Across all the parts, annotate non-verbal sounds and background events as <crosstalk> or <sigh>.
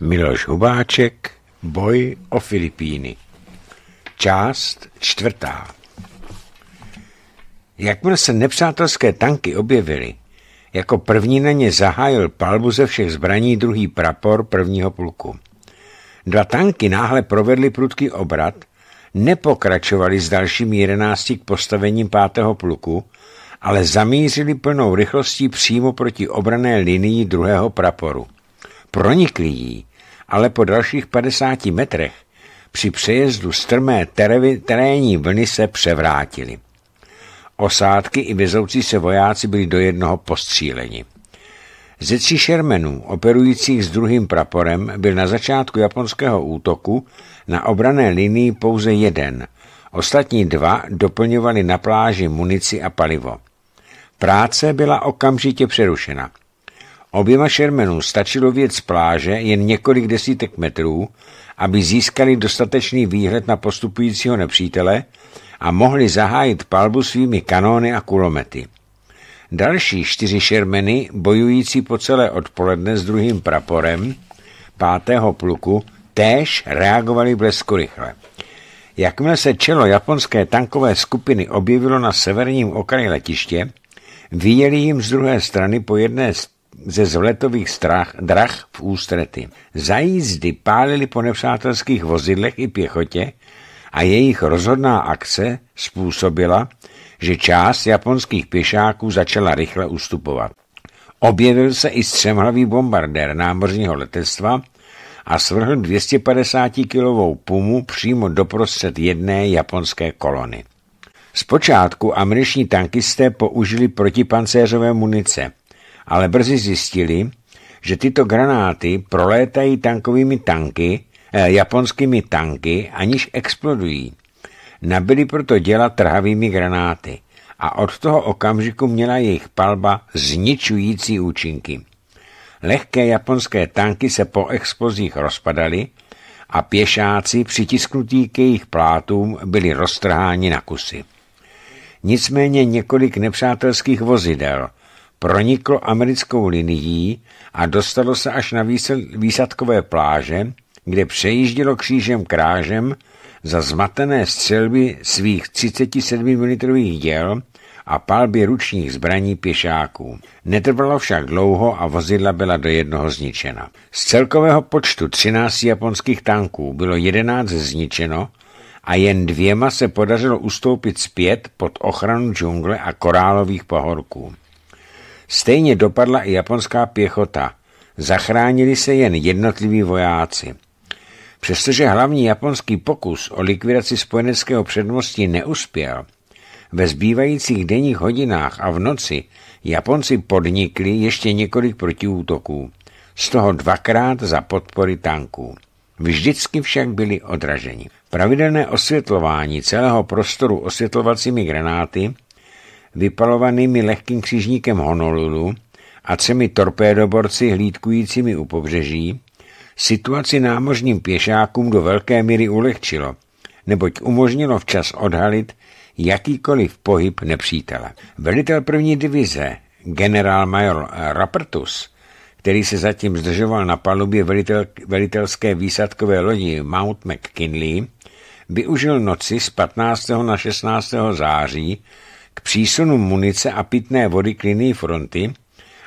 Miloš Hubáček, Boj o Filipíny. Část čtvrtá. Jakmile se nepřátelské tanky objevily, jako první na ně zahájil palbu ze všech zbraní druhý prapor prvního pluku. Dva tanky náhle provedly prudký obrat, nepokračovali s dalšími jedenácti k postavením pátého pluku, ale zamířili plnou rychlostí přímo proti obrané linii druhého praporu. Pronikli jí ale po dalších 50 metrech při přejezdu strmé terevy, terénní vlny se převrátily. Osádky i vezoucí se vojáci byli do jednoho postříleni. Ze tří šermenů, operujících s druhým praporem, byl na začátku japonského útoku na obrané linii pouze jeden. Ostatní dva doplňovali na pláži munici a palivo. Práce byla okamžitě přerušena – Oběma Shermanům stačilo věc z pláže jen několik desítek metrů, aby získali dostatečný výhled na postupujícího nepřítele a mohli zahájit palbu svými kanóny a kulomety. Další čtyři šermeny, bojující po celé odpoledne s druhým praporem, pátého pluku, též reagovali blesku rychle. Jakmile se čelo japonské tankové skupiny objevilo na severním okraji letiště, vyjeli jim z druhé strany po jedné z ze zvletových strach, drah v ústrety. Za jízdy pálili po nepřátelských vozidlech i pěchotě a jejich rozhodná akce způsobila, že část japonských pěšáků začala rychle ustupovat. Objevil se i střemhlavý bombardér námořního letectva a svrhl 250-kilovou pumu přímo doprostřed jedné japonské kolony. Zpočátku američní tankisté použili protipancéřové munice, ale brzy zjistili, že tyto granáty prolétají tankovými tanky, eh, japonskými tanky, aniž explodují. Nabili proto děla trhavými granáty a od toho okamžiku měla jejich palba zničující účinky. Lehké japonské tanky se po explozích rozpadaly a pěšáci přitisknutí k jejich plátům byli roztrháni na kusy. Nicméně několik nepřátelských vozidel – proniklo americkou linií a dostalo se až na výsadkové pláže, kde přejíždělo křížem krážem za zmatené střelby svých 37 mm děl a palby ručních zbraní pěšáků. Netrvalo však dlouho a vozidla byla do jednoho zničena. Z celkového počtu 13 japonských tanků bylo 11 zničeno a jen dvěma se podařilo ustoupit zpět pod ochranu džungle a korálových pahorků. Stejně dopadla i japonská pěchota. Zachránili se jen jednotliví vojáci. Přestože hlavní japonský pokus o likvidaci spojeneckého předmostí neuspěl, ve zbývajících denních hodinách a v noci Japonci podnikli ještě několik protiútoků, z toho dvakrát za podpory tanků. Vždycky však byli odraženi. Pravidelné osvětlování celého prostoru osvětlovacími granáty vypalovanými lehkým křižníkem Honolulu a třemi torpédoborci hlídkujícími u pobřeží, situaci námořním pěšákům do velké míry ulehčilo, neboť umožnilo včas odhalit jakýkoliv pohyb nepřítele. Velitel první divize, generálmajor eh, Rapertus, který se zatím zdržoval na palubě velitel, velitelské výsadkové lodi Mount McKinley, využil noci z 15. na 16. září k přísunu munice a pitné vody k linii fronty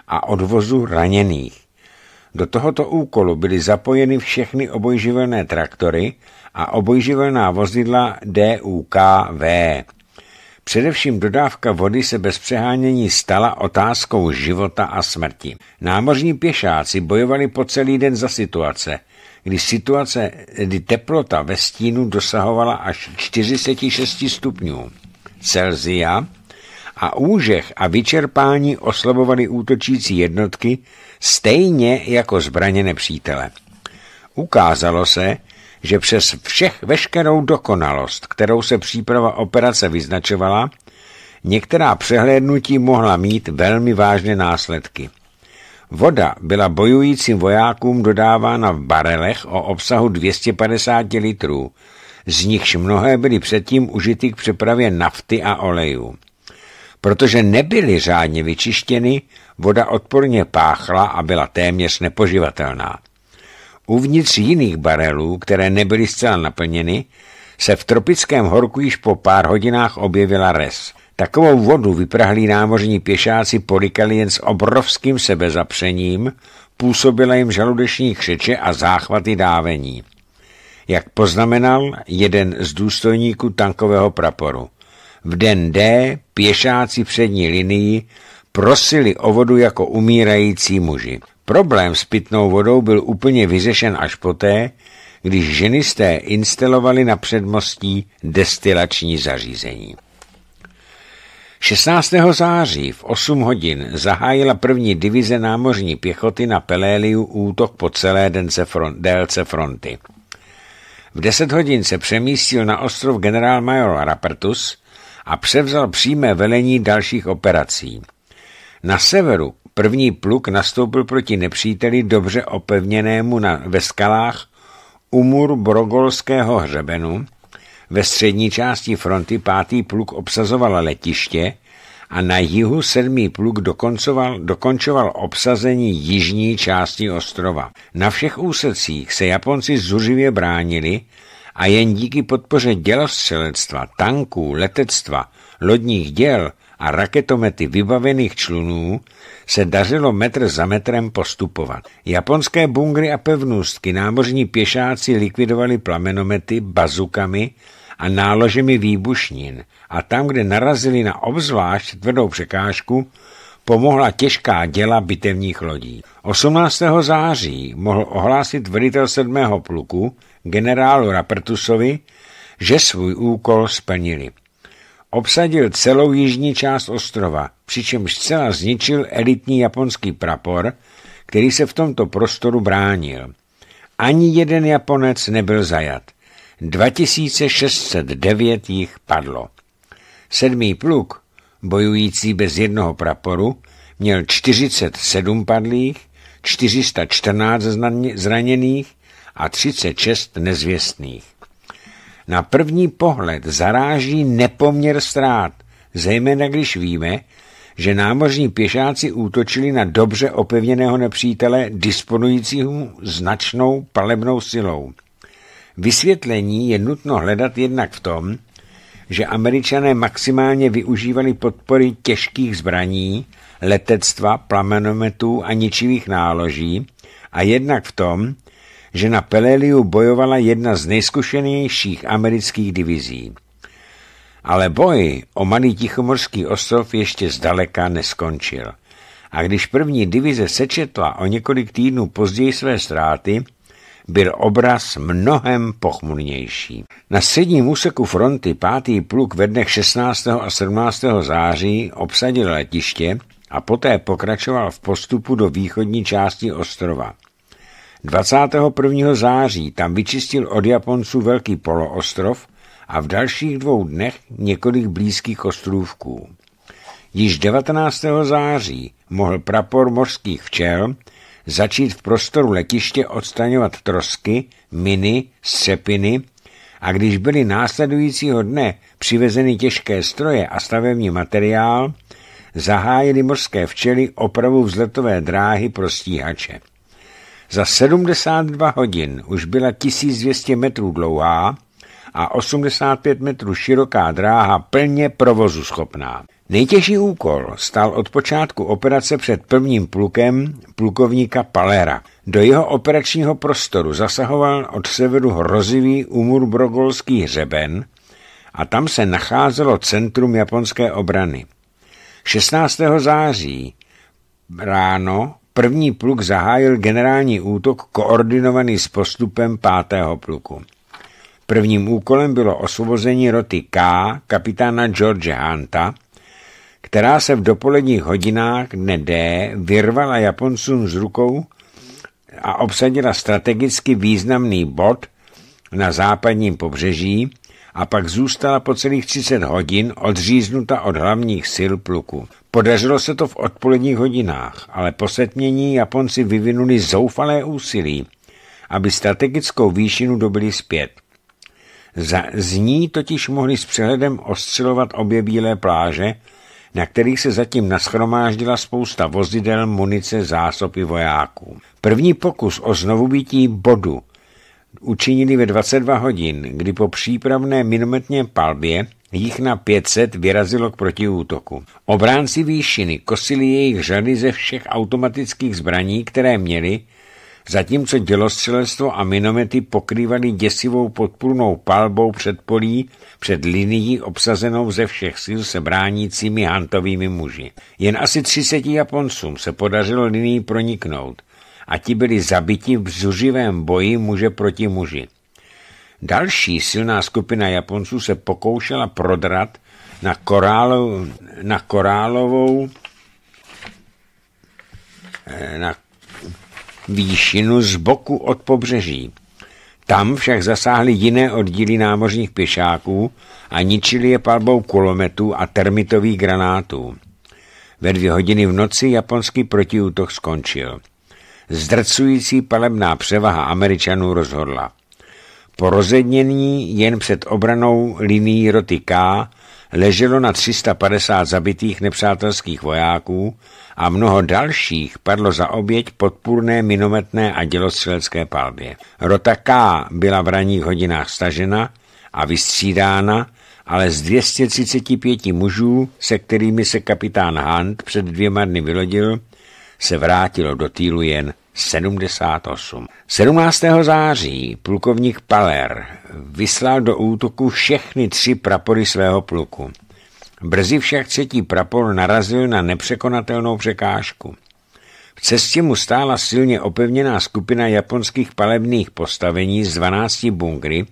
a odvozu raněných. Do tohoto úkolu byly zapojeny všechny obojživelné traktory a obojživelná vozidla DUKV. Především dodávka vody se bez přehánění stala otázkou života a smrti. Námořní pěšáci bojovali po celý den za situace, kdy, situace, kdy teplota ve stínu dosahovala až 46 stupňů Celzia, a úžeh a vyčerpání oslabovaly útočící jednotky stejně jako zbraně nepřítele. Ukázalo se, že přes všech veškerou dokonalost, kterou se příprava operace vyznačovala, některá přehlédnutí mohla mít velmi vážné následky. Voda byla bojujícím vojákům dodávána v barelech o obsahu 250 litrů, z nichž mnohé byly předtím užity k přepravě nafty a olejů. Protože nebyly řádně vyčištěny, voda odporně páchla a byla téměř nepoživatelná. Uvnitř jiných barelů, které nebyly zcela naplněny, se v tropickém horku již po pár hodinách objevila res. Takovou vodu vyprahlí námořní pěšáci polikali jen s obrovským sebezapřením, působila jim žaludeční křeče a záchvaty dávení. Jak poznamenal jeden z důstojníků tankového praporu – v den D pěšáci přední linii prosili o vodu jako umírající muži. Problém s pitnou vodou byl úplně vyřešen až poté, když ženisté instalovali na předmostí destilační zařízení. 16. září v 8 hodin zahájila první divize námořní pěchoty na Peléliu útok po celé front, délce fronty. V 10 hodin se přemístil na ostrov generál major Rapertus, a převzal přímé velení dalších operací. Na severu první pluk nastoupil proti nepříteli dobře opevněnému na, ve skalách umur Brogolského hřebenu, ve střední části fronty pátý pluk obsazovala letiště a na jihu sedmý pluk dokoncoval, dokončoval obsazení jižní části ostrova. Na všech úsecích se Japonci zuřivě bránili a jen díky podpoře dělostřelectva, tanků, letectva, lodních děl a raketomety vybavených člunů se dařilo metr za metrem postupovat. Japonské bungry a pevnůstky námořní pěšáci likvidovali plamenomety, bazukami a náložemi výbušnin a tam, kde narazili na obzvlášť tvrdou překážku, pomohla těžká děla bitevních lodí. 18. září mohl ohlásit velitel 7. pluku, generálu Rapertusovi, že svůj úkol splnili. Obsadil celou jižní část ostrova, přičemž zcela zničil elitní japonský prapor, který se v tomto prostoru bránil. Ani jeden Japonec nebyl zajat. 2609 jich padlo. Sedmý pluk, bojující bez jednoho praporu, měl 47 padlých, 414 zraněných a 36 nezvěstných. Na první pohled zaráží nepoměr ztrát, zejména když víme, že námořní pěšáci útočili na dobře opevněného nepřítele disponujícího značnou palebnou silou. Vysvětlení je nutno hledat jednak v tom, že američané maximálně využívali podpory těžkých zbraní, letectva, plamenometů a ničivých náloží a jednak v tom, že na Peleliu bojovala jedna z nejzkušenějších amerických divizí. Ale boj o malý Tichomorský ostrov ještě zdaleka neskončil. A když první divize sečetla o několik týdnů později své ztráty, byl obraz mnohem pochmurnější. Na středním úseku fronty pátý pluk ve dnech 16. a 17. září obsadil letiště a poté pokračoval v postupu do východní části ostrova – 21. září tam vyčistil od Japonců velký poloostrov a v dalších dvou dnech několik blízkých ostrůvků. Již 19. září mohl prapor mořských včel začít v prostoru letiště odstaňovat trosky, miny, střepiny a když byly následujícího dne přivezeny těžké stroje a stavební materiál, zahájili mořské včely opravu vzletové dráhy pro stíhače. Za 72 hodin už byla 1200 metrů dlouhá a 85 metrů široká dráha plně schopná. Nejtěžší úkol stál od počátku operace před prvním plukem plukovníka Palera. Do jeho operačního prostoru zasahoval od severu hrozivý Umurbrogolský hřeben a tam se nacházelo centrum japonské obrany. 16. září ráno První pluk zahájil generální útok koordinovaný s postupem pátého pluku. Prvním úkolem bylo osvobození roty K, kapitána George Hanta, která se v dopoledních hodinách dne D vyrvala Japoncům z rukou a obsadila strategicky významný bod na západním pobřeží, a pak zůstala po celých 30 hodin odříznuta od hlavních sil pluku. Podařilo se to v odpoledních hodinách, ale po setmění Japonci vyvinuli zoufalé úsilí, aby strategickou výšinu dobili zpět. Za, z ní totiž mohli s přehledem ostřelovat obě bílé pláže, na kterých se zatím naschromáždila spousta vozidel, munice, zásoby vojáků. První pokus o znovubítí bodu učinili ve 22 hodin, kdy po přípravné minometně palbě jich na 500 vyrazilo k protiútoku. Obránci výšiny kosili jejich řady ze všech automatických zbraní, které měli, zatímco dělostřelstvo a minomety pokrývaly děsivou podpůrnou palbou polí před linií obsazenou ze všech sil se bránícími hantovými muži. Jen asi 30 Japoncům se podařilo linii proniknout – a ti byli zabiti v zuřivém boji muže proti muži. Další silná skupina Japonců se pokoušela prodrat na, korálo, na korálovou eh, na výšinu z boku od pobřeží. Tam však zasáhly jiné oddíly námořních pěšáků a ničili je palbou kulometů a termitových granátů. Ve dvě hodiny v noci japonský protiútok skončil zdrcující palebná převaha Američanů rozhodla. Po rozednění jen před obranou linií roty K leželo na 350 zabitých nepřátelských vojáků a mnoho dalších padlo za oběť podpůrné minometné a dělostřelecké palbě. Rota K byla v ranních hodinách stažena a vystřídána, ale z 235 mužů, se kterými se kapitán Hunt před dvěma dny vylodil, se vrátilo do týlu jen 78. 17. září plukovník Paler vyslal do útoku všechny tři prapory svého pluku. Brzy však třetí prapor narazil na nepřekonatelnou překážku. V cestě mu stála silně opevněná skupina japonských palebných postavení z 12 bunkry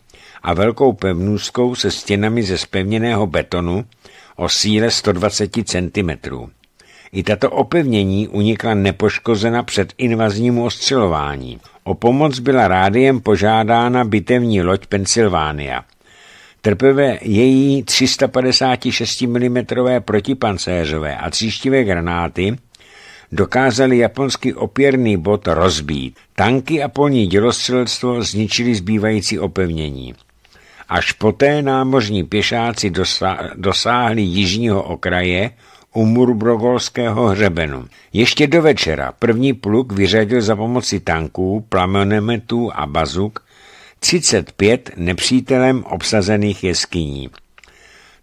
a velkou pevnůzkou se stěnami ze spevněného betonu o síle 120 cm. I tato opevnění unikla nepoškozena před invazním ostřelování. O pomoc byla rádiem požádána bitevní loď Pensylvánia. Trpevé její 356 mm protipancéřové a tříštivé granáty dokázali japonský opěrný bod rozbít. Tanky a polní dělostřelstvo zničili zbývající opevnění. Až poté námořní pěšáci dosáhli jižního okraje u Murbrogolského hřebenu. Ještě do večera první pluk vyřadil za pomoci tanků, plamenometů a bazuk 35 nepřítelem obsazených jeskyní.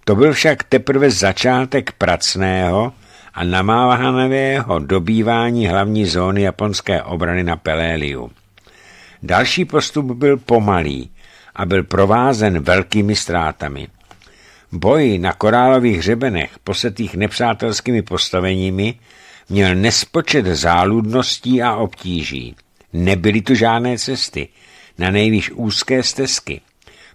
To byl však teprve začátek pracného a namáhavého dobývání hlavní zóny japonské obrany na Peléliu. Další postup byl pomalý a byl provázen velkými ztrátami boji na korálových hřebenech posetých nepřátelskými postaveními měl nespočet záludností a obtíží. Nebyly tu žádné cesty, na nejvíc úzké stezky.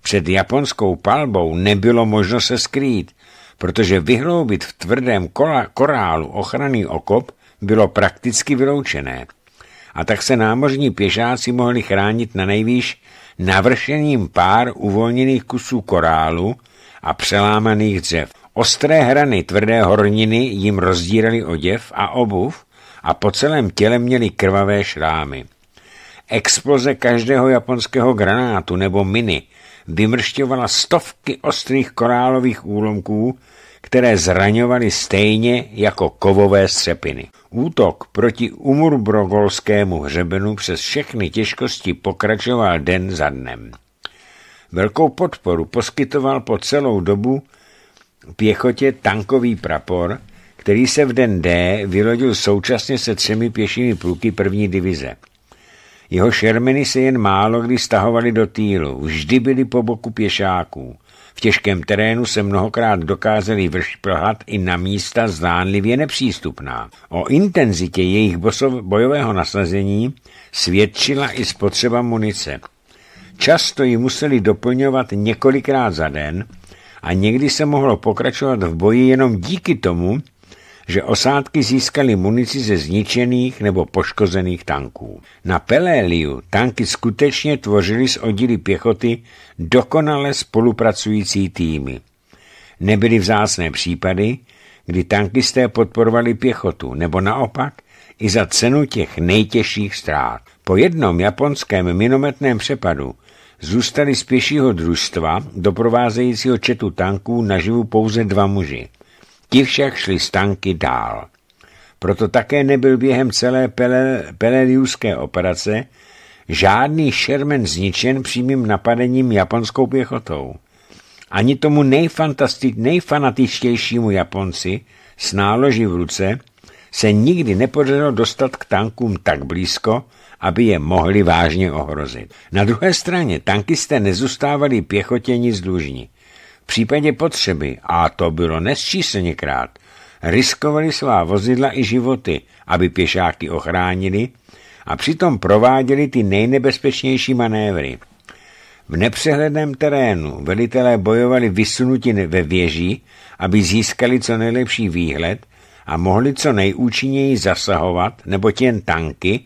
Před japonskou palbou nebylo možno se skrýt, protože vyhloubit v tvrdém kola, korálu ochranný okop bylo prakticky vyloučené. A tak se námořní pěšáci mohli chránit na nejvýš navršením pár uvolněných kusů korálu, a přelámaných dřev. Ostré hrany tvrdé horniny jim rozdírali oděv a obuv a po celém těle měli krvavé šrámy. Exploze každého japonského granátu nebo miny vymršťovala stovky ostrých korálových úlomků, které zraňovaly stejně jako kovové střepiny. Útok proti umurbrogolskému hřebenu přes všechny těžkosti pokračoval den za dnem. Velkou podporu poskytoval po celou dobu pěchotě tankový prapor, který se v den D vyrodil současně se třemi pěšími pluky první divize. Jeho šermeny se jen málo kdy stahovaly do týlu, vždy byly po boku pěšáků. V těžkém terénu se mnohokrát dokázali vršplhat i na místa zdánlivě nepřístupná. O intenzitě jejich bojového nasazení svědčila i spotřeba munice. Často ji museli doplňovat několikrát za den a někdy se mohlo pokračovat v boji jenom díky tomu, že osádky získaly munici ze zničených nebo poškozených tanků. Na Peléliu tanky skutečně tvořily z oddíly pěchoty dokonale spolupracující týmy. Nebyly vzácné případy, kdy tankisté podporovali pěchotu, nebo naopak i za cenu těch nejtěžších ztrát. Po jednom japonském minometném přepadu zůstali z pěšího družstva doprovázejícího četu tanků naživu pouze dva muži. Ti však šli z tanky dál. Proto také nebyl během celé Pele, Peleliuské operace žádný šermen zničen přímým napadením japonskou pěchotou. Ani tomu nejfanatičtějšímu Japonci s náloží v ruce se nikdy nepodařilo dostat k tankům tak blízko, aby je mohli vážně ohrozit. Na druhé straně tankisté nezůstávali pěchotěni z dlužní. V případě potřeby, a to bylo nesčíslněkrát, riskovali svá vozidla i životy, aby pěšáky ochránili a přitom prováděli ty nejnebezpečnější manévry. V nepřehledném terénu velitelé bojovali vysunutí ve věži, aby získali co nejlepší výhled a mohli co nejúčinněji zasahovat, nebo jen tanky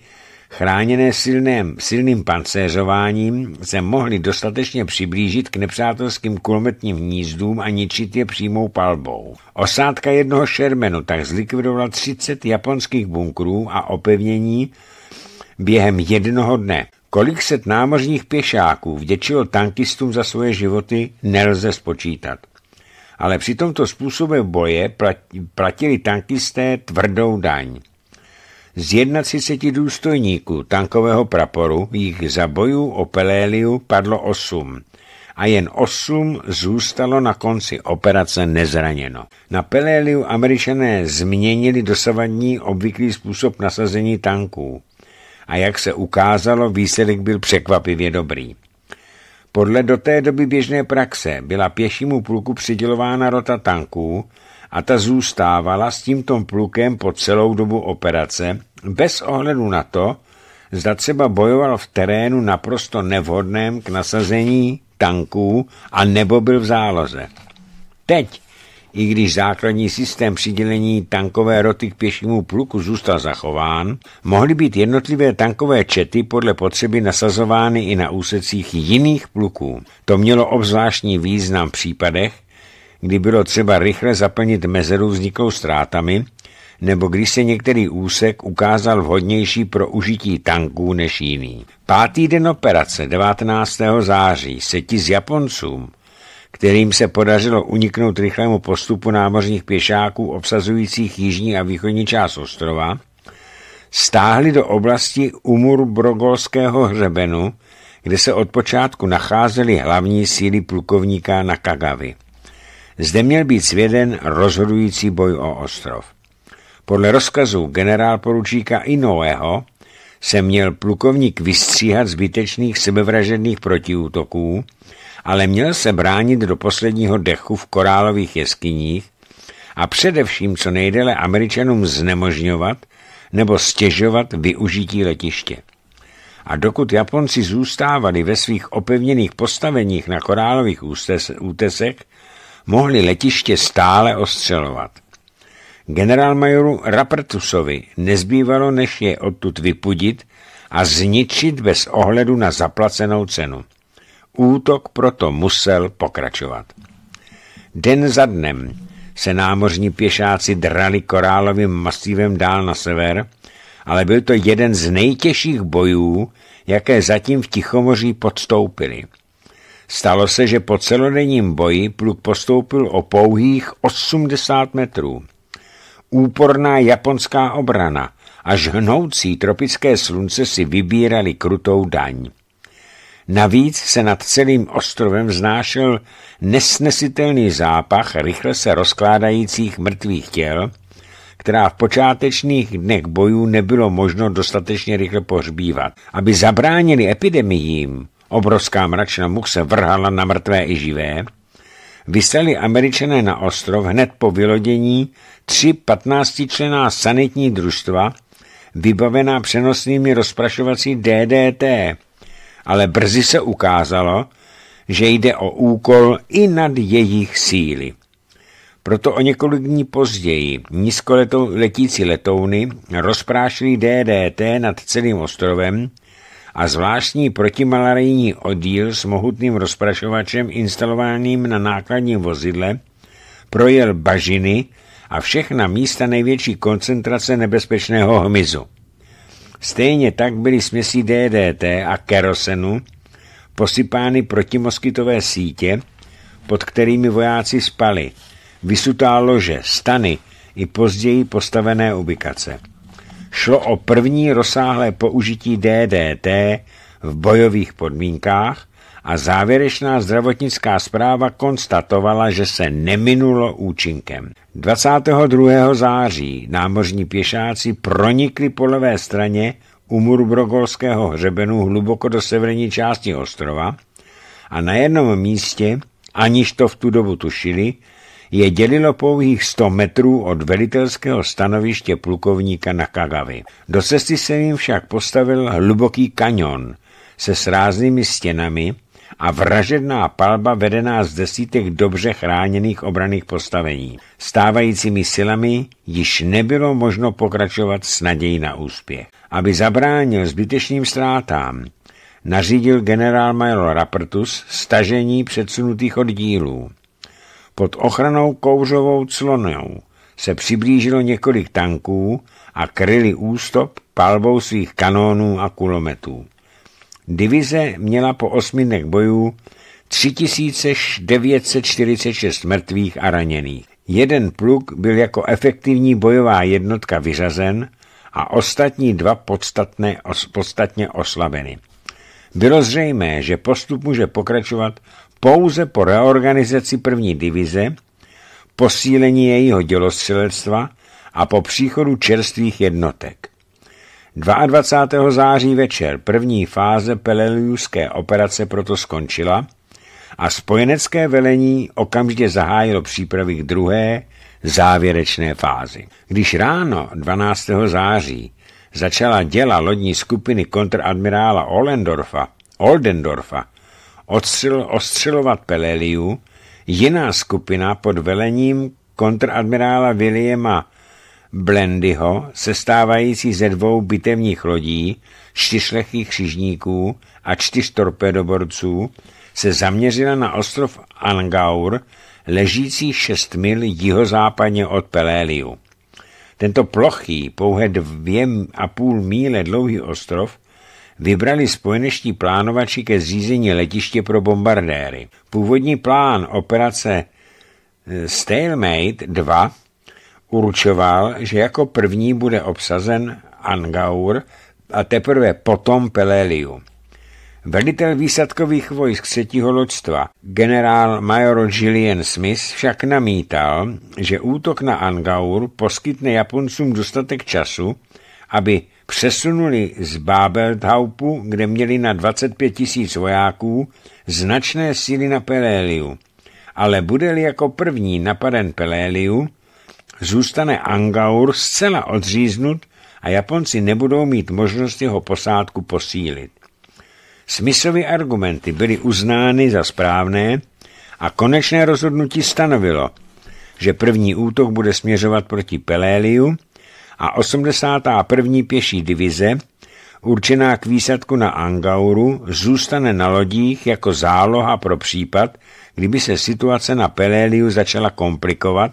Chráněné silném, silným pancéřováním se mohli dostatečně přiblížit k nepřátelským kulometním hnízdům a ničit je přímou palbou. Osádka jednoho šermenu tak zlikvidovala 30 japonských bunkrů a opevnění během jednoho dne. Kolik set námořních pěšáků vděčilo tankistům za svoje životy, nelze spočítat. Ale při tomto způsobu boje platili tankisté tvrdou daň. Z 31 důstojníků tankového praporu jich za bojů o Peléliu padlo 8 a jen 8 zůstalo na konci operace nezraněno. Na Peléliu američané změnili dosavadní obvyklý způsob nasazení tanků a jak se ukázalo, výsledek byl překvapivě dobrý. Podle do té doby běžné praxe byla pěšímu pluku přidělována rota tanků, a ta zůstávala s tímto plukem po celou dobu operace, bez ohledu na to, zda třeba bojoval v terénu naprosto nevhodném k nasazení tanků a nebo byl v záloze. Teď, i když základní systém přidělení tankové roty k pěšímu pluku zůstal zachován, mohly být jednotlivé tankové čety podle potřeby nasazovány i na úsecích jiných pluků. To mělo obzvláštní význam v případech, kdy bylo třeba rychle zaplnit mezeru vzniklou ztrátami, nebo když se některý úsek ukázal vhodnější pro užití tanků než jiný. Pátý den operace 19. září se ti z Japoncům, kterým se podařilo uniknout rychlému postupu námořních pěšáků obsazujících jižní a východní část ostrova, stáhli do oblasti Umurbrogolského hřebenu, kde se od počátku nacházely hlavní síly plukovníka Nakagavy. Zde měl být svěden rozhodující boj o ostrov. Podle rozkazu generálporučíka Inoueho se měl plukovník vystříhat zbytečných sebevražedných protiútoků, ale měl se bránit do posledního dechu v korálových jeskyních a především co nejdele američanům znemožňovat nebo stěžovat využití letiště. A dokud Japonci zůstávali ve svých opevněných postaveních na korálových útesech, mohli letiště stále ostřelovat. Generálmajoru Rapertusovi nezbývalo, než je odtud vypudit a zničit bez ohledu na zaplacenou cenu. Útok proto musel pokračovat. Den za dnem se námořní pěšáci drali korálovým masívem dál na sever, ale byl to jeden z nejtěžších bojů, jaké zatím v Tichomoří podstoupili – Stalo se, že po celodenním boji pluk postoupil o pouhých 80 metrů. Úporná japonská obrana až žhnoucí tropické slunce si vybírali krutou daň. Navíc se nad celým ostrovem vznášel nesnesitelný zápach rychle se rozkládajících mrtvých těl, která v počátečních dnech bojů nebylo možno dostatečně rychle pohřbívat. Aby zabránili epidemiím, Obrovská mračna much se vrhala na mrtvé i živé. Vyslali američané na ostrov hned po vylodění tři patnáctičlená sanitní družstva, vybavená přenosnými rozprašovací DDT, ale brzy se ukázalo, že jde o úkol i nad jejich síly. Proto o několik dní později nízkoletící letouny rozprášili DDT nad celým ostrovem, a zvláštní protimalarijní oddíl s mohutným rozprašovačem instalovaným na nákladním vozidle projel bažiny a všechna místa největší koncentrace nebezpečného hmyzu. Stejně tak byly směsí DDT a kerosenu posypány protimoskitové sítě, pod kterými vojáci spali, vysutá lože, stany i později postavené ubikace šlo o první rozsáhlé použití DDT v bojových podmínkách a závěrečná zdravotnická zpráva konstatovala, že se neminulo účinkem. 22. září námořní pěšáci pronikli po levé straně u Murbrogolského hřebenu hluboko do severní části ostrova a na jednom místě, aniž to v tu dobu tušili, je dělilo pouhých 100 metrů od velitelského stanoviště plukovníka Nakagavy. Do cesty se jim však postavil hluboký kanion se sráznými stěnami a vražedná palba vedená z desítek dobře chráněných obraných postavení. Stávajícími silami již nebylo možno pokračovat s nadějí na úspěch. Aby zabránil zbytečným ztrátám, nařídil generál major Rapertus stažení předsunutých oddílů. Pod ochranou kouřovou clonou se přiblížilo několik tanků a kryli ústop palbou svých kanónů a kulometů. Divize měla po dnech bojů 3946 mrtvých a raněných. Jeden pluk byl jako efektivní bojová jednotka vyřazen a ostatní dva podstatné, os, podstatně oslabeny. Bylo zřejmé, že postup může pokračovat pouze po reorganizaci první divize, posílení jejího dělostřelectva a po příchodu čerstvých jednotek. 22. září večer první fáze Peleliuské operace proto skončila a spojenecké velení okamžitě zahájilo přípravy k druhé, závěrečné fázi. Když ráno 12. září začala děla lodní skupiny kontradmirála Oldendorfa odstřel, ostřelovat Peleliu, jiná skupina pod velením kontradmirála Williama Blendyho, sestávající ze dvou bitevních lodí, čtyřlechých křižníků a čtyř torpedoborců, se zaměřila na ostrov Angaur, ležící šest mil jihozápadně od Peléliu. Tento plochý, pouhé dvě a půl míle dlouhý ostrov vybrali spojeneští plánovači ke zřízení letiště pro bombardéry. Původní plán operace eh, Stalemate 2 určoval, že jako první bude obsazen Angaur a teprve potom Peleliu. Velitel výsadkových vojsk třetího loďstva, generál major Gillian Smith, však namítal, že útok na Angaur poskytne Japoncům dostatek času, aby přesunuli z Babelthaupu, kde měli na 25 tisíc vojáků, značné síly na Peléliu. Ale bude-li jako první napaden Peléliu, zůstane Angaur zcela odříznut a Japonci nebudou mít možnost jeho posádku posílit. Smisovy argumenty byly uznány za správné a konečné rozhodnutí stanovilo, že první útok bude směřovat proti Peléliu, a 81. pěší divize, určená k výsadku na Angauru, zůstane na lodích jako záloha pro případ, kdyby se situace na Peléliu začala komplikovat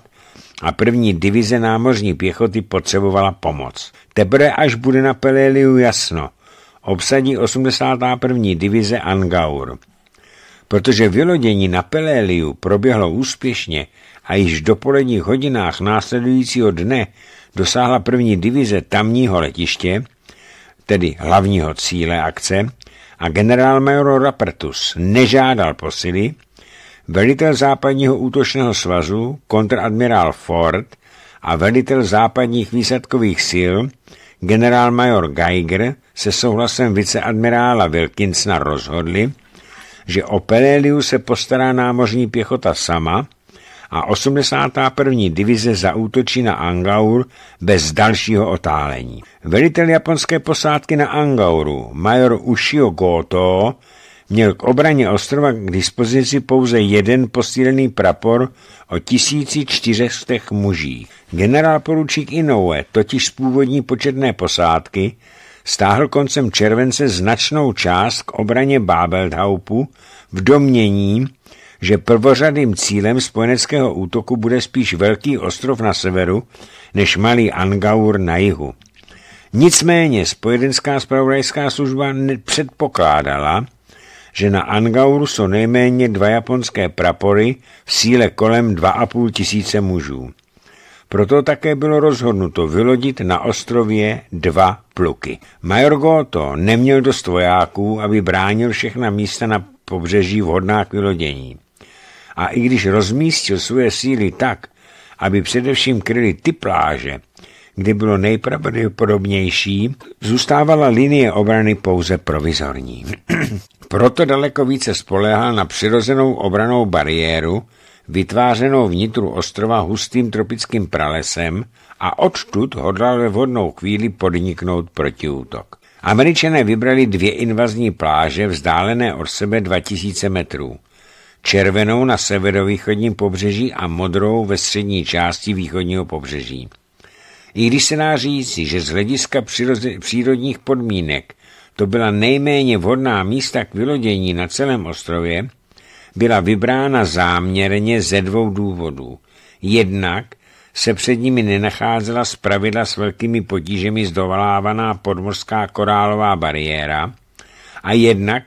a první divize námořní pěchoty potřebovala pomoc. Tebre až bude na Peléliu jasno, obsadí 81. divize Angaur. Protože vylodění na Peléliu proběhlo úspěšně a již v dopoledních hodinách následujícího dne dosáhla první divize tamního letiště, tedy hlavního cíle akce, a generálmajor Rapertus nežádal posily, velitel západního útočného svazu, kontradmirál Ford a velitel západních výsadkových sil, generálmajor Geiger se souhlasem viceadmirála Wilkinsona rozhodli, že o Peleliu se postará námořní pěchota sama – a 81. divize zaútočí na Angaur bez dalšího otálení. Velitel japonské posádky na Angauru, major Ushio Goto, měl k obraně ostrova k dispozici pouze jeden posílený prapor o 1400 mužích. Generál poručík Inoue, totiž z původní početné posádky, stáhl koncem července značnou část k obraně Babelthaupu v domnění že prvořadým cílem spojeneckého útoku bude spíš velký ostrov na severu než malý Angaur na jihu. Nicméně spojenecká spravodajská služba předpokládala, že na Angauru jsou nejméně dva japonské prapory v síle kolem 2,5 tisíce mužů. Proto také bylo rozhodnuto vylodit na ostrově dva pluky. Major Goto neměl dost vojáků, aby bránil všechna místa na pobřeží vhodná k vylodění a i když rozmístil své síly tak, aby především kryly ty pláže, kde bylo nejpravděpodobnější, zůstávala linie obrany pouze provizorní. <clears throat> Proto daleko více spoléhal na přirozenou obranou bariéru, vytvářenou vnitru ostrova hustým tropickým pralesem a odtud hodlal ve vhodnou chvíli podniknout protiútok. Američané vybrali dvě invazní pláže vzdálené od sebe 2000 metrů – červenou na severovýchodním pobřeží a modrou ve střední části východního pobřeží. I když se dá říci, že z hlediska přírodních podmínek to byla nejméně vhodná místa k vylodění na celém ostrově, byla vybrána záměrně ze dvou důvodů. Jednak se před nimi nenacházela zpravidla s velkými potížemi zdovalávaná podmořská korálová bariéra a jednak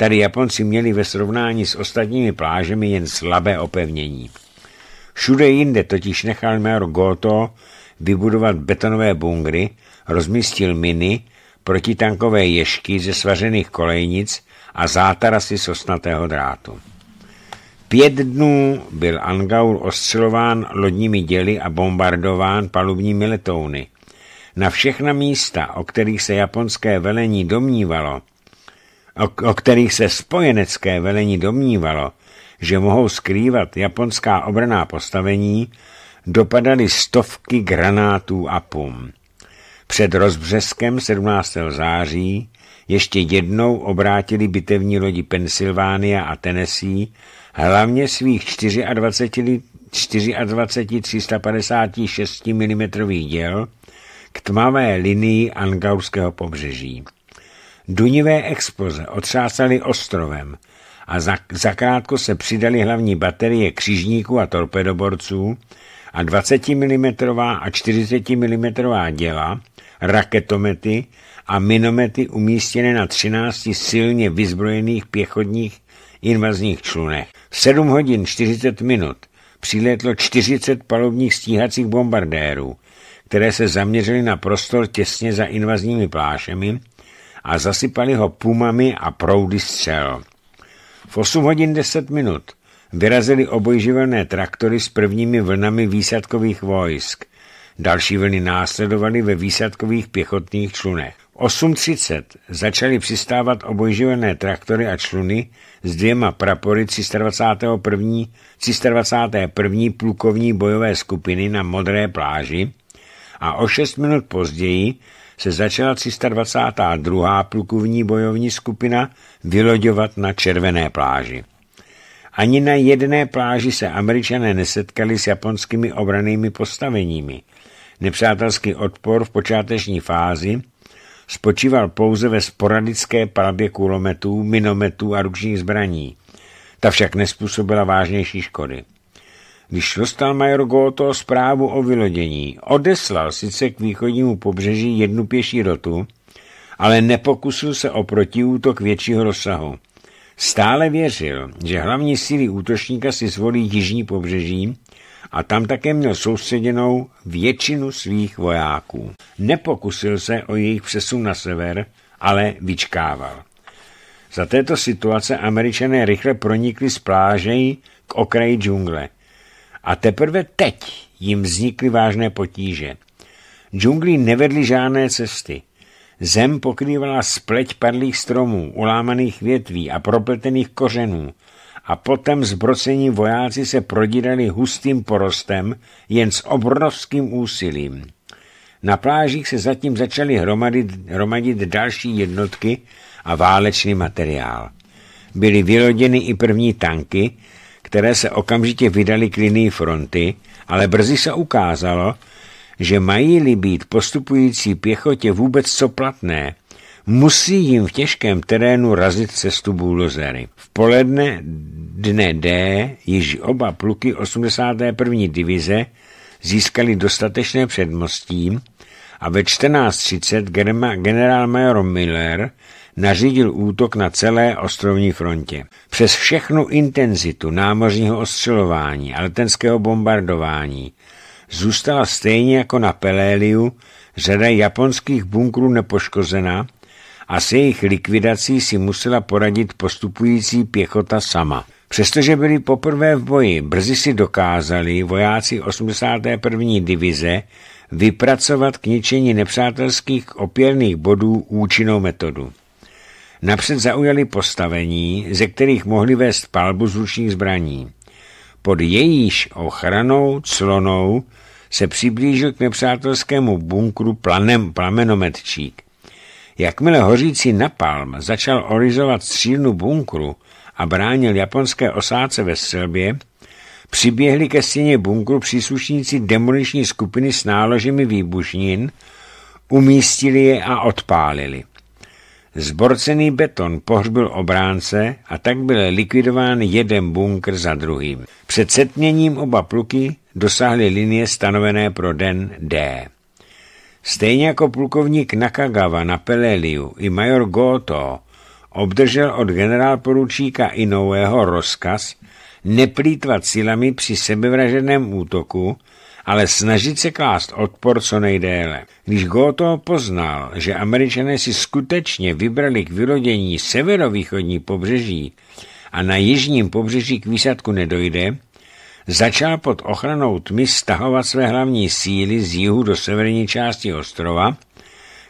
Tady Japonci měli ve srovnání s ostatními plážemi jen slabé opevnění. Všude jinde totiž nechal Mero Goto vybudovat betonové bungry, rozmístil miny, protitankové ješky ze svařených kolejnic a zátarasy sosnatého drátu. Pět dnů byl Angaur ostřelován lodními děly a bombardován palubními letouny. Na všechna místa, o kterých se japonské velení domnívalo, o, o kterých se spojenecké velení domnívalo, že mohou skrývat japonská obraná postavení, dopadaly stovky granátů a pum. Před rozbřeskem 17. září ještě jednou obrátili bitevní lodi Pensylvánia a Tennessee hlavně svých 24, 24 356 mm děl k tmavé linii angaurského pobřeží. Dunivé exploze otřásaly ostrovem a za, zakrátko se přidaly hlavní baterie křižníků a torpedoborců a 20 mm a 40 mm děla, raketomety a minomety umístěné na 13 silně vyzbrojených pěchodních invazních člunech. V 7 hodin 40 minut přilétlo 40 palubních stíhacích bombardérů, které se zaměřily na prostor těsně za invazními plášemi a zasypali ho pumami a proudy střel. V 8 hodin 10 minut vyrazili obojživelné traktory s prvními vlnami výsadkových vojsk. Další vlny následovaly ve výsadkových pěchotných člunech. V 8.30 začaly přistávat obojživelné traktory a čluny s dvěma prapory 321. 321. plukovní bojové skupiny na Modré pláži a o šest minut později se začala 322. plukovní bojovní skupina vyloďovat na červené pláži. Ani na jedné pláži se američané nesetkali s japonskými obranými postaveními. Nepřátelský odpor v počáteční fázi spočíval pouze ve sporadické palbě kulometů, minometů a ručních zbraní. Ta však nespůsobila vážnější škody. Když dostal major Goto zprávu o vylodění, odeslal sice k východnímu pobřeží jednu pěší rotu, ale nepokusil se o protiútok většího rozsahu. Stále věřil, že hlavní síly útočníka si zvolí jižní pobřeží a tam také měl soustředěnou většinu svých vojáků. Nepokusil se o jejich přesun na sever, ale vyčkával. Za této situace američané rychle pronikli z plážej k okraji džungle – a teprve teď jim vznikly vážné potíže. Džungli nevedly žádné cesty. Zem pokrývala spleť padlých stromů, ulámaných větví a propletených kořenů a potom zbrocení vojáci se prodírali hustým porostem jen s obrovským úsilím. Na plážích se zatím začaly hromadit, hromadit další jednotky a válečný materiál. Byly vyloděny i první tanky, které se okamžitě vydaly k linii fronty, ale brzy se ukázalo, že mají-li být postupující pěchotě vůbec co platné, musí jim v těžkém terénu razit cestu bůlozery. V poledne dne D již oba pluky 81. divize získali dostatečné předmostí a ve 14.30 generál major Miller nařídil útok na celé ostrovní frontě. Přes všechnu intenzitu námořního ostřelování a letenského bombardování zůstala stejně jako na Peléliu řada japonských bunkrů nepoškozena a s jejich likvidací si musela poradit postupující pěchota sama. Přestože byli poprvé v boji, brzy si dokázali vojáci 81. divize vypracovat k ničení nepřátelských opěrných bodů účinnou metodu. Napřed zaujali postavení, ze kterých mohli vést palbu z ručních zbraní. Pod jejíž ochranou, clonou, se přiblížil k nepřátelskému bunkru planem, plamenometčík. Jakmile hořící napalm začal orizovat střílnu bunkru a bránil japonské osáce ve střelbě, přiběhli ke stěně bunkru příslušníci demoliční skupiny s náložemi výbušnin, umístili je a odpálili. Zborcený beton pohřbil obránce a tak byl likvidován jeden bunkr za druhým. Před setměním oba pluky dosáhly linie stanovené pro den D. Stejně jako plukovník Nakagawa na Peleliu i major Goto obdržel od generálporučíka Inoueho rozkaz neplýtvat silami při sebevraženém útoku ale snažit se klást odpor co nejdéle. Když Goto poznal, že američané si skutečně vybrali k vylodění severovýchodní pobřeží a na jižním pobřeží k výsadku nedojde, začal pod ochranou tmy stahovat své hlavní síly z jihu do severní části ostrova,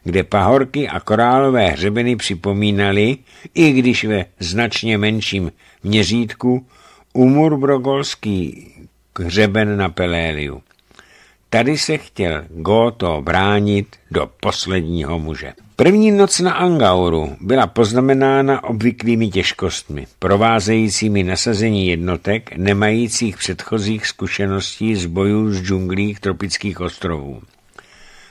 kde pahorky a korálové hřebeny připomínaly, i když ve značně menším měřítku, umurbrogolský hřeben na Peléliu. Tady se chtěl Goto bránit do posledního muže. První noc na Angauru byla poznamenána obvyklými těžkostmi, provázejícími nasazení jednotek, nemajících předchozích zkušeností z bojů z džunglí tropických ostrovů.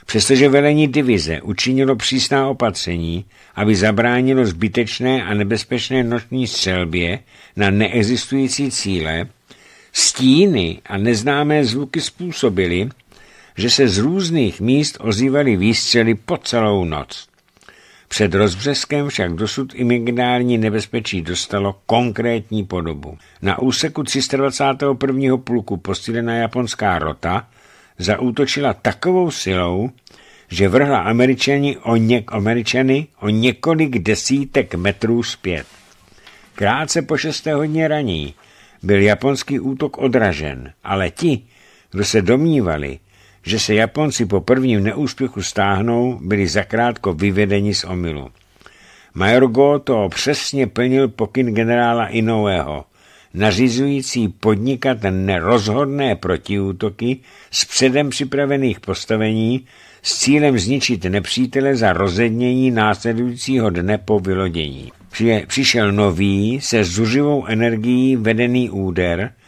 Přestože velení divize učinilo přísná opatření, aby zabránilo zbytečné a nebezpečné noční střelbě na neexistující cíle, stíny a neznámé zvuky způsobily, že se z různých míst ozývaly výstřely po celou noc. Před rozbřeskem však dosud imigrální nebezpečí dostalo konkrétní podobu. Na úseku 321. pluku posílená japonská rota zaútočila takovou silou, že vrhla Američani o, něk- Američany o několik desítek metrů zpět. Krátce po šesté hodině raní byl japonský útok odražen, ale ti, kdo se domnívali, že se Japonci po prvním neúspěchu stáhnou, byli zakrátko vyvedeni z omilu. Major Goto přesně plnil pokyn generála Inoueho, nařizující podnikat nerozhodné protiútoky z předem připravených postavení s cílem zničit nepřítele za rozednění následujícího dne po vylodění. Přišel nový se zuřivou energií vedený úder –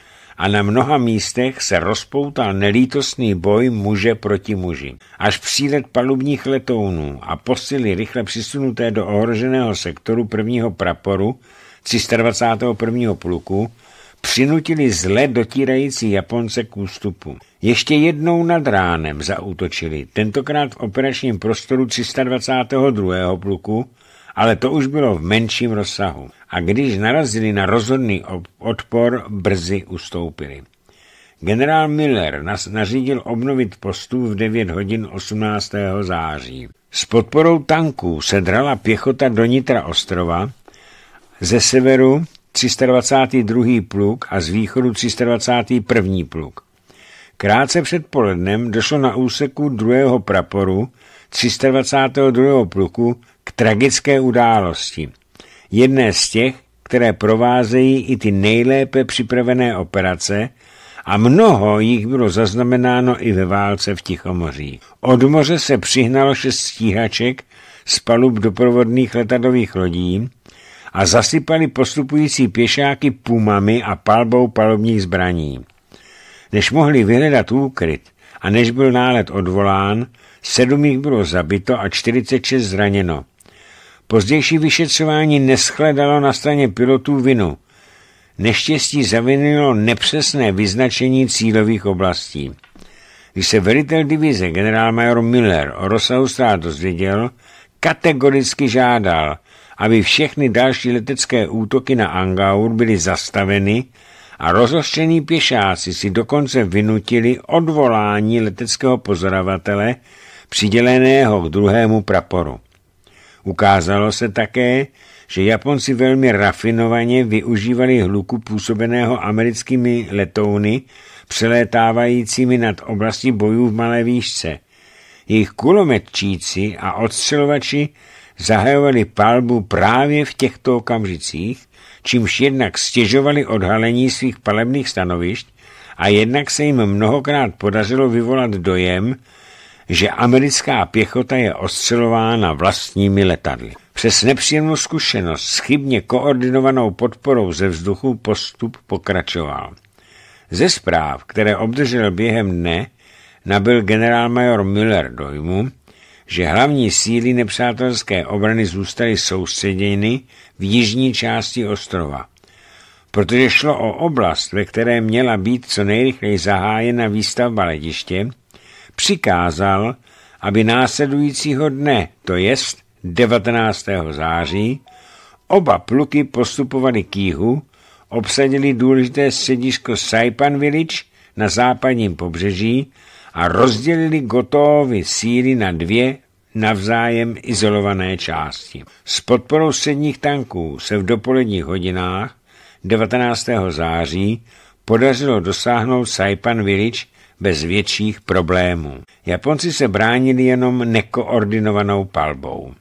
a na mnoha místech se rozpoutal nelítostný boj muže proti muži. Až přílet palubních letounů a posily rychle přisunuté do ohroženého sektoru prvního praporu 321. pluku přinutili zle dotírající Japonce k ústupu. Ještě jednou nad ránem zautočili, tentokrát v operačním prostoru 322. pluku, ale to už bylo v menším rozsahu. A když narazili na rozhodný odpor, brzy ustoupili. Generál Miller nas nařídil obnovit postup v 9 hodin 18. září. S podporou tanků se drala pěchota do nitra ostrova, ze severu 322. pluk a z východu 321. pluk. Krátce před polednem došlo na úseku druhého praporu 322. pluku k tragické události. Jedné z těch, které provázejí i ty nejlépe připravené operace, a mnoho jich bylo zaznamenáno i ve válce v Tichomoří. Od moře se přihnalo šest stíhaček z palub doprovodných letadových lodí a zasypali postupující pěšáky pumami a palbou palubních zbraní. Než mohli vyhledat úkryt a než byl nálet odvolán, sedm jich bylo zabito a 46 zraněno. Pozdější vyšetřování neschledalo na straně pilotů vinu. Neštěstí zavinilo nepřesné vyznačení cílových oblastí. Když se velitel divize generálmajor Miller o rozsahu ztrát dozvěděl, kategoricky žádal, aby všechny další letecké útoky na Angaur byly zastaveny a rozhoštění pěšáci si dokonce vynutili odvolání leteckého pozorovatele přiděleného k druhému praporu. Ukázalo se také, že Japonci velmi rafinovaně využívali hluku působeného americkými letouny přelétávajícími nad oblastí bojů v malé výšce. Jejich kulometčíci a odstřelovači zahajovali palbu právě v těchto okamžicích, čímž jednak stěžovali odhalení svých palebných stanovišť a jednak se jim mnohokrát podařilo vyvolat dojem, že americká pěchota je ostřelována vlastními letadly. Přes nepříjemnou zkušenost s chybně koordinovanou podporou ze vzduchu postup pokračoval. Ze zpráv, které obdržel během dne, nabil generálmajor Müller dojmu, že hlavní síly nepřátelské obrany zůstaly soustředěny v jižní části ostrova. Protože šlo o oblast, ve které měla být co nejrychleji zahájena výstavba letiště, přikázal, aby následujícího dne, to jest 19. září, oba pluky postupovali k jihu, obsadili důležité středisko Saipan Village na západním pobřeží a rozdělili Gotovy síly na dvě navzájem izolované části. S podporou středních tanků se v dopoledních hodinách 19. září podařilo dosáhnout Saipan Village bez větších problémů. Japonci se bránili jenom nekoordinovanou palbou.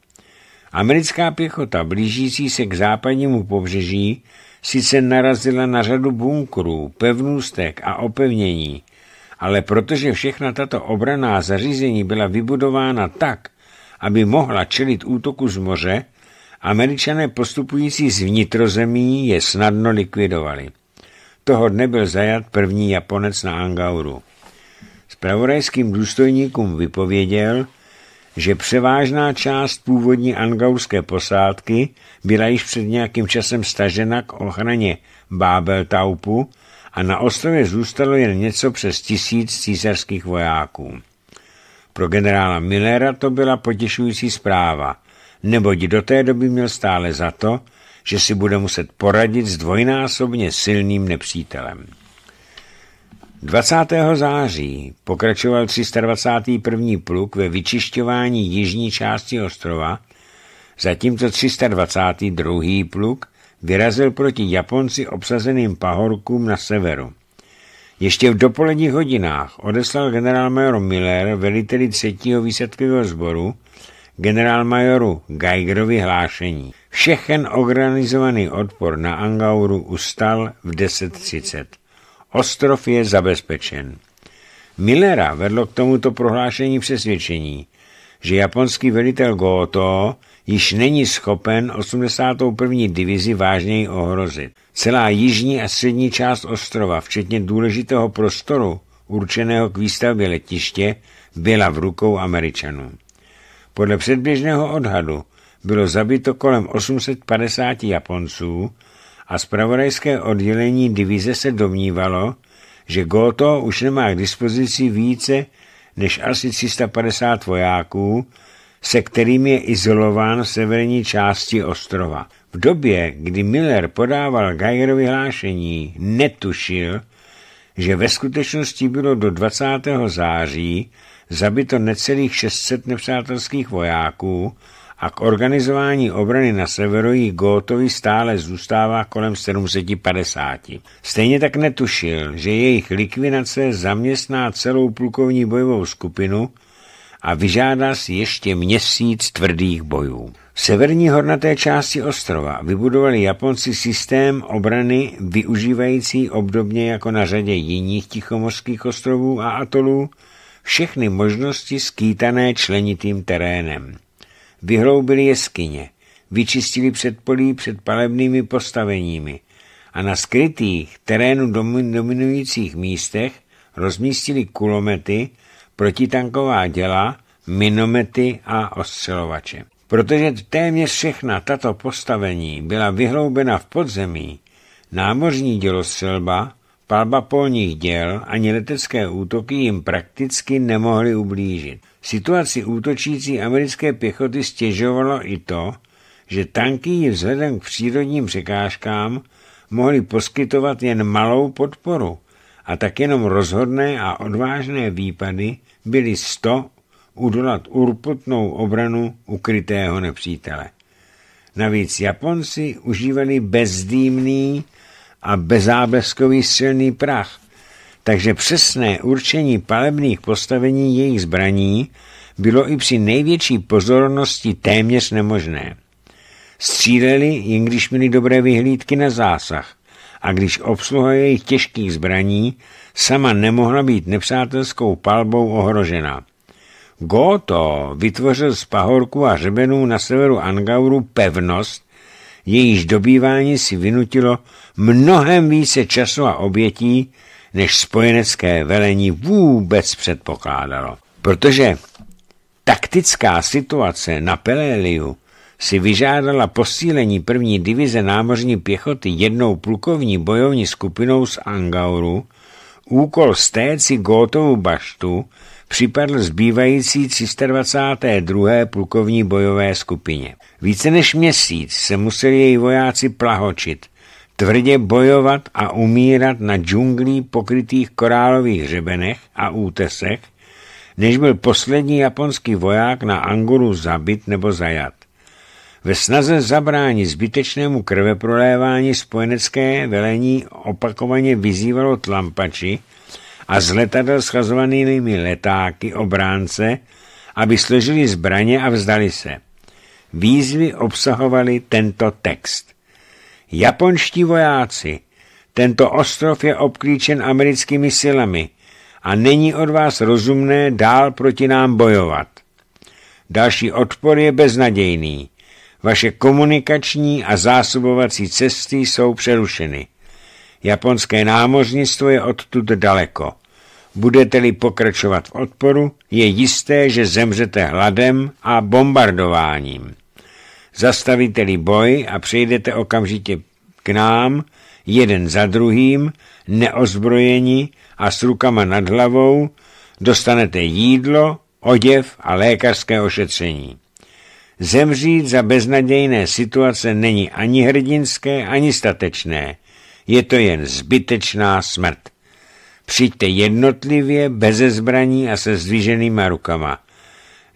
Americká pěchota, blížící se k západnímu pobřeží, sice narazila na řadu bunkrů, pevnůstek a opevnění, ale protože všechna tato obraná zařízení byla vybudována tak, aby mohla čelit útoku z moře, američané postupující z vnitrozemí je snadno likvidovali. Toho dne byl zajat první Japonec na Angauru. Spravodajským důstojníkům vypověděl, že převážná část původní angaurské posádky byla již před nějakým časem stažena k ochraně Bábeltaupu a na ostrově zůstalo jen něco přes tisíc císařských vojáků. Pro generála Millera to byla potěšující zpráva, neboť do té doby měl stále za to, že si bude muset poradit s dvojnásobně silným nepřítelem. 20. září pokračoval 321. pluk ve vyčišťování jižní části ostrova, zatímco 322. pluk vyrazil proti Japonci obsazeným pahorkům na severu. Ještě v dopoledních hodinách odeslal generálmajor Miller veliteli 3. výsadkového sboru generálmajoru Geigerovi hlášení. Všechen organizovaný odpor na Angauru ustal v 10.30. Ostrov je zabezpečen. Millera vedlo k tomuto prohlášení přesvědčení, že japonský velitel Goto již není schopen 81. divizi vážněji ohrozit. Celá jižní a střední část ostrova, včetně důležitého prostoru určeného k výstavbě letiště, byla v rukou Američanů. Podle předběžného odhadu bylo zabito kolem 850 Japonců, a zpravodajské oddělení divize se domnívalo, že Goto už nemá k dispozici více než asi 350 vojáků, se kterými je izolován v severní části ostrova. V době, kdy Miller podával Geigerovi hlášení, netušil, že ve skutečnosti bylo do 20. září zabito necelých 600 nepřátelských vojáků a k organizování obrany na severu jí Gótovi stále zůstává kolem 750. Stejně tak netušil, že jejich likvidace zaměstná celou plukovní bojovou skupinu a vyžádá si ještě měsíc tvrdých bojů. V severní hornaté části ostrova vybudovali Japonci systém obrany využívající obdobně jako na řadě jiných tichomořských ostrovů a atolů všechny možnosti skýtané členitým terénem. Vyhloubili jeskyně, vyčistili předpolí před palebnými postaveními a na skrytých terénu dominujících místech rozmístili kulomety, protitanková děla, minomety a ostřelovače. Protože téměř všechna tato postavení byla vyhloubena v podzemí, námořní dělostřelba, palba polních děl ani letecké útoky jim prakticky nemohly ublížit. Situaci útočící americké pěchoty stěžovalo i to, že tanky ji vzhledem k přírodním překážkám mohly poskytovat jen malou podporu a tak jenom rozhodné a odvážné výpady byly sto udolat urputnou obranu ukrytého nepřítele. Navíc Japonci užívali bezdýmný a bezábleskový silný prach, takže přesné určení palebných postavení jejich zbraní bylo i při největší pozornosti téměř nemožné. Stříleli, jen když měli dobré vyhlídky na zásah a když obsluha jejich těžkých zbraní sama nemohla být nepřátelskou palbou ohrožena. Goto vytvořil z pahorku a řebenů na severu Angauru pevnost, jejíž dobývání si vynutilo mnohem více času a obětí, než spojenecké velení vůbec předpokládalo. Protože taktická situace na Peléliu si vyžádala posílení první divize námořní pěchoty jednou plukovní bojovní skupinou z Angauru, úkol stéci Gótovu baštu připadl zbývající 322. plukovní bojové skupině. Více než měsíc se museli její vojáci plahočit, tvrdě bojovat a umírat na džunglí pokrytých korálových hřebenech a útesech, než byl poslední japonský voják na Anguru zabit nebo zajat. Ve snaze zabránit zbytečnému krveprolévání spojenecké velení opakovaně vyzývalo tlampači a z letadel schazovanými letáky obránce, aby složili zbraně a vzdali se. Výzvy obsahovaly tento text japonští vojáci. Tento ostrov je obklíčen americkými silami a není od vás rozumné dál proti nám bojovat. Další odpor je beznadějný. Vaše komunikační a zásobovací cesty jsou přerušeny. Japonské námořnictvo je odtud daleko. Budete-li pokračovat v odporu, je jisté, že zemřete hladem a bombardováním zastavíte-li boj a přejdete okamžitě k nám, jeden za druhým, neozbrojení a s rukama nad hlavou, dostanete jídlo, oděv a lékařské ošetření. Zemřít za beznadějné situace není ani hrdinské, ani statečné. Je to jen zbytečná smrt. Přijďte jednotlivě, beze zbraní a se zdviženýma rukama.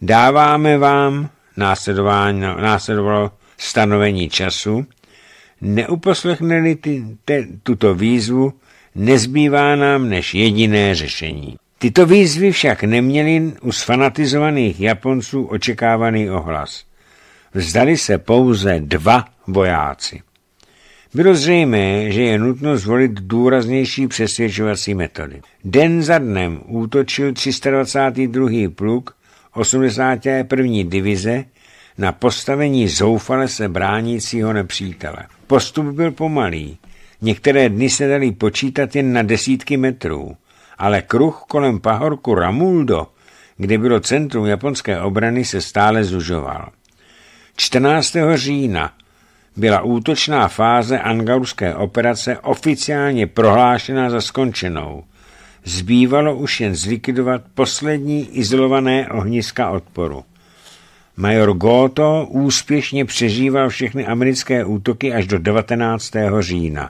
Dáváme vám následovalo stanovení času, ty te, tuto výzvu, nezbývá nám než jediné řešení. Tyto výzvy však neměly u sfanatizovaných Japonců očekávaný ohlas. Vzdali se pouze dva vojáci. Bylo zřejmé, že je nutno zvolit důraznější přesvědčovací metody. Den za dnem útočil 322. pluk 81. divize na postavení zoufale se bránícího nepřítele. Postup byl pomalý. Některé dny se dali počítat jen na desítky metrů, ale kruh kolem pahorku Ramuldo, kde bylo centrum japonské obrany, se stále zužoval. 14. října byla útočná fáze angaurské operace oficiálně prohlášena za skončenou – zbývalo už jen zlikvidovat poslední izolované ohniska odporu. Major Goto úspěšně přežíval všechny americké útoky až do 19. října.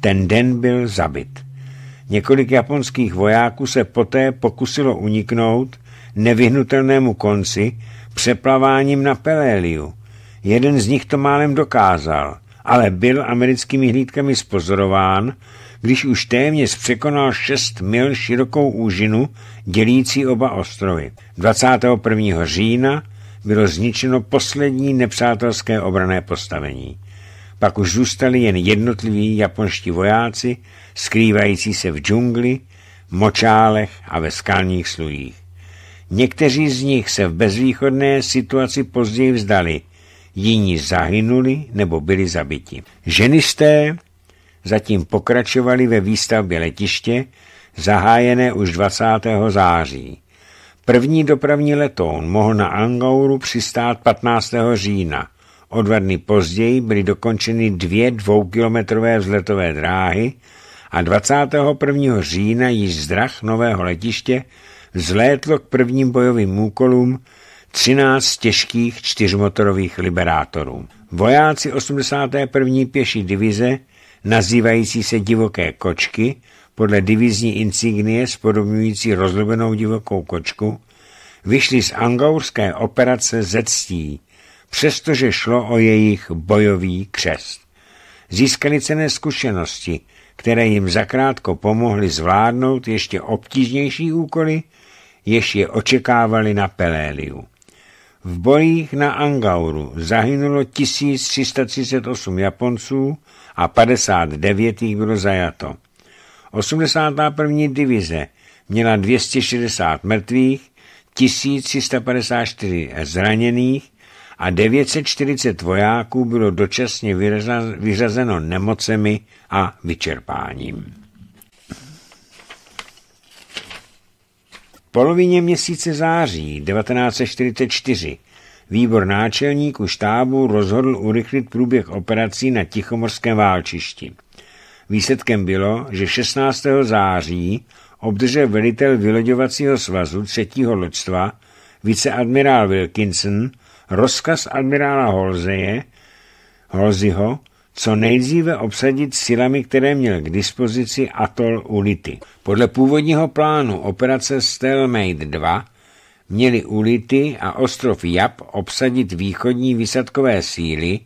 Ten den byl zabit. Několik japonských vojáků se poté pokusilo uniknout nevyhnutelnému konci přeplaváním na Peléliu. Jeden z nich to málem dokázal, ale byl americkými hlídkami spozorován když už téměř překonal 6 mil širokou úžinu dělící oba ostrovy. 21. října bylo zničeno poslední nepřátelské obrané postavení. Pak už zůstali jen jednotliví japonští vojáci, skrývající se v džungli, močálech a ve skalních slujích. Někteří z nich se v bezvýchodné situaci později vzdali, jiní zahynuli nebo byli zabiti. Ženisté zatím pokračovali ve výstavbě letiště, zahájené už 20. září. První dopravní letoun mohl na Angouru přistát 15. října. O dva dny později byly dokončeny dvě dvoukilometrové vzletové dráhy a 21. října již z drah nového letiště vzlétlo k prvním bojovým úkolům 13 těžkých čtyřmotorových liberátorů. Vojáci 81. pěší divize nazývající se divoké kočky podle divizní insignie spodobňující rozlobenou divokou kočku, vyšly z angourské operace ze ctí, přestože šlo o jejich bojový křest. Získali cené zkušenosti, které jim zakrátko pomohly zvládnout ještě obtížnější úkoly, jež je očekávali na Peléliu. V bojích na Angauru zahynulo 1338 Japonců a 59 jich bylo zajato. 81. divize měla 260 mrtvých, 1354 zraněných a 940 vojáků bylo dočasně vyřazeno nemocemi a vyčerpáním. V polovině měsíce září 1944 Výbor náčelníků štábu rozhodl urychlit průběh operací na Tichomorském válčišti. Výsledkem bylo, že 16. září obdržel velitel vyloďovacího svazu třetího loďstva viceadmirál Wilkinson rozkaz admirála Holzeje, Holziho, co nejdříve obsadit silami, které měl k dispozici atol Ulity. Podle původního plánu operace Stelmade 2 měly Ulity a ostrov Jap obsadit východní vysadkové síly,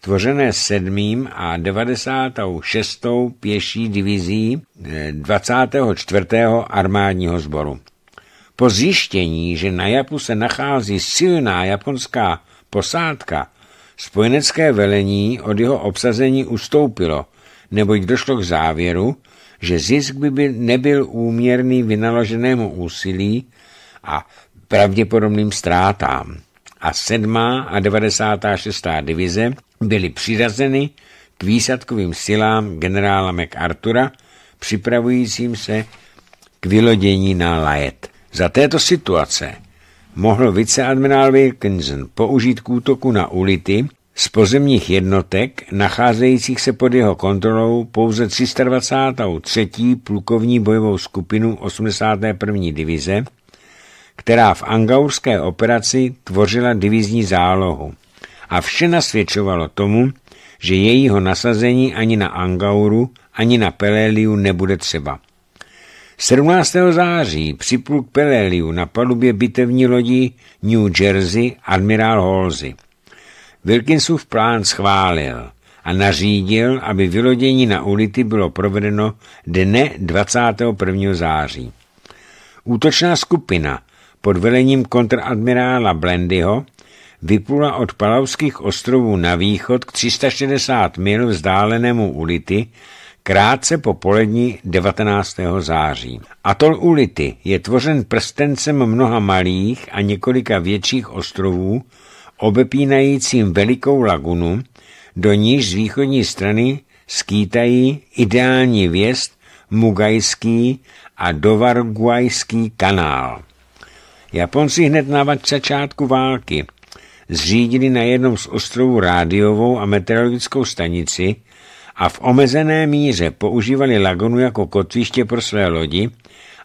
tvořené 7. a 96. pěší divizí 24. Eh, armádního sboru. Po zjištění, že na Japu se nachází silná japonská posádka, spojenecké velení od jeho obsazení ustoupilo, neboť došlo k závěru, že zisk by nebyl úměrný vynaloženému úsilí a pravděpodobným ztrátám a 7. a 96. divize byly přirazeny k výsadkovým silám generála MacArthura, připravujícím se k vylodění na Lajet. Za této situace mohl viceadmirál Wilkinson použít k útoku na ulity z pozemních jednotek, nacházejících se pod jeho kontrolou pouze 323. plukovní bojovou skupinu 81. divize, která v angaurské operaci tvořila divizní zálohu. A vše nasvědčovalo tomu, že jejího nasazení ani na Angauru, ani na Peléliu nebude třeba. 17. září připlul k Peléliu na palubě bitevní lodí New Jersey admirál Halsey. Wilkinsův plán schválil a nařídil, aby vylodění na ulity bylo provedeno dne 21. září. Útočná skupina, pod velením kontradmirála Blendyho vyplula od Palauských ostrovů na východ k 360 mil vzdálenému Ulity krátce po polední 19. září. Atol Ulity je tvořen prstencem mnoha malých a několika větších ostrovů, obepínajícím velikou lagunu, do níž z východní strany skýtají ideální věst Mugajský a Dovarguajský kanál. Japonci hned na začátku války zřídili na jednom z ostrovů rádiovou a meteorologickou stanici a v omezené míře používali lagonu jako kotviště pro své lodi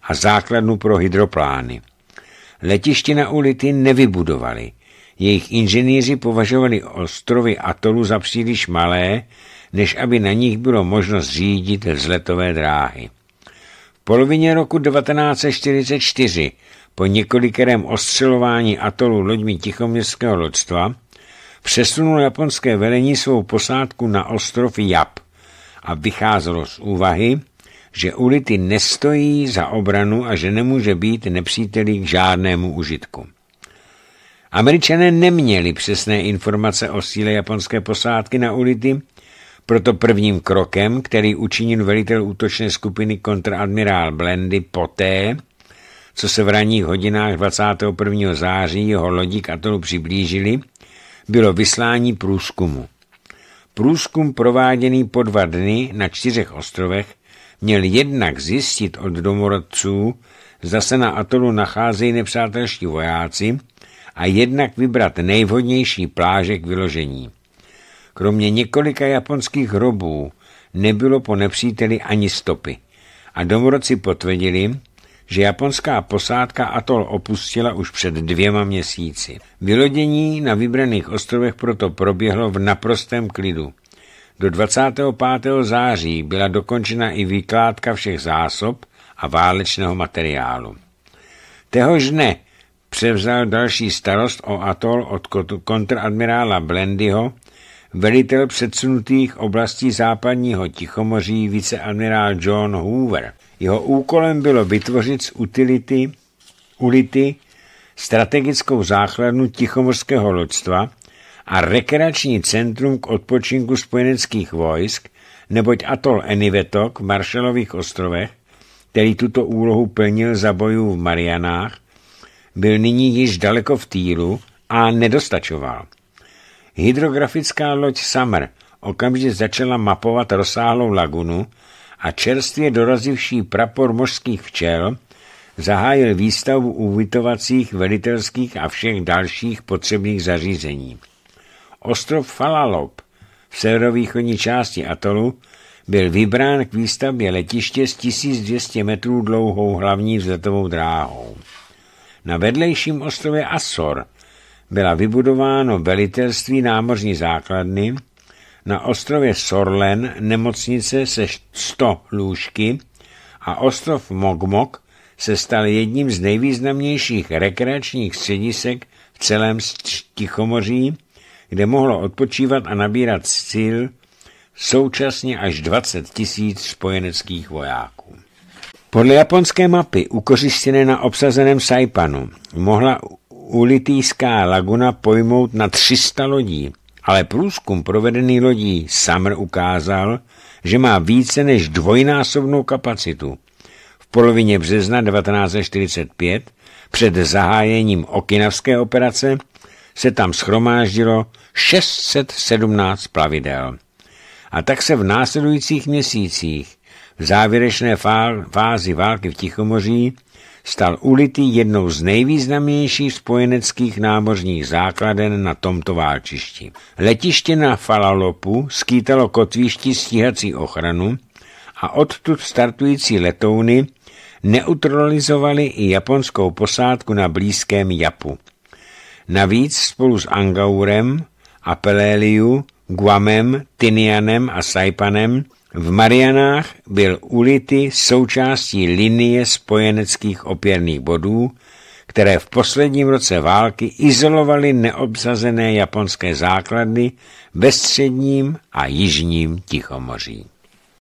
a základnu pro hydroplány. Letiště na ulity nevybudovali. Jejich inženýři považovali ostrovy atolu za příliš malé, než aby na nich bylo možno zřídit vzletové dráhy. V polovině roku 1944 po několikerém ostřelování atolu loďmi tichoměstského lodstva přesunul japonské velení svou posádku na ostrov Jap a vycházelo z úvahy, že ulity nestojí za obranu a že nemůže být nepříteli k žádnému užitku. Američané neměli přesné informace o síle japonské posádky na ulity, proto prvním krokem, který učinil velitel útočné skupiny kontradmirál Blendy poté, co se v ranních hodinách 21. září jeho lodí k atolu přiblížili, bylo vyslání průzkumu. Průzkum prováděný po dva dny na čtyřech ostrovech měl jednak zjistit od domorodců, zda se na atolu nacházejí nepřátelští vojáci a jednak vybrat nejvhodnější pláže k vyložení. Kromě několika japonských hrobů nebylo po nepříteli ani stopy a domorodci potvrdili, že japonská posádka atol opustila už před dvěma měsíci. Vylodění na vybraných ostrovech proto proběhlo v naprostém klidu. Do 25. září byla dokončena i výkládka všech zásob a válečného materiálu. Téhož dne převzal další starost o atol od kontradmirála Blendyho, velitel předsunutých oblastí západního Tichomoří viceadmirál John Hoover – jeho úkolem bylo vytvořit z utility, ulity strategickou základnu tichomorského loďstva a rekreační centrum k odpočinku spojeneckých vojsk, neboť atol Enivetok v Maršalových ostrovech, který tuto úlohu plnil za bojů v Marianách, byl nyní již daleko v týlu a nedostačoval. Hydrografická loď Summer okamžitě začala mapovat rozsáhlou lagunu a čerstvě dorazivší prapor mořských včel zahájil výstavu ubytovacích, velitelských a všech dalších potřebných zařízení. Ostrov Falalop v severovýchodní části atolu byl vybrán k výstavbě letiště s 1200 metrů dlouhou hlavní vzletovou dráhou. Na vedlejším ostrově Asor byla vybudováno velitelství námořní základny, na ostrově Sorlen nemocnice se 100 lůžky a ostrov Mogmok se stal jedním z nejvýznamnějších rekreačních středisek v celém Tichomoří, kde mohlo odpočívat a nabírat cíl současně až 20 tisíc spojeneckých vojáků. Podle japonské mapy, ukořistěné na obsazeném Saipanu, mohla ulitýská laguna pojmout na 300 lodí, ale průzkum provedený lodí Summer ukázal, že má více než dvojnásobnou kapacitu. V polovině března 1945 před zahájením okinavské operace se tam schromáždilo 617 plavidel. A tak se v následujících měsících v závěrečné fázi války v Tichomoří stal ulitý jednou z nejvýznamnějších spojeneckých námořních základen na tomto válčišti. Letiště na Falalopu skýtalo kotvišti stíhací ochranu a odtud startující letouny neutralizovali i japonskou posádku na blízkém Japu. Navíc spolu s Angaurem, Apeléliu, Guamem, Tinianem a Saipanem v Marianách byl ulity součástí linie spojeneckých opěrných bodů, které v posledním roce války izolovaly neobsazené japonské základny ve středním a jižním Tichomoří.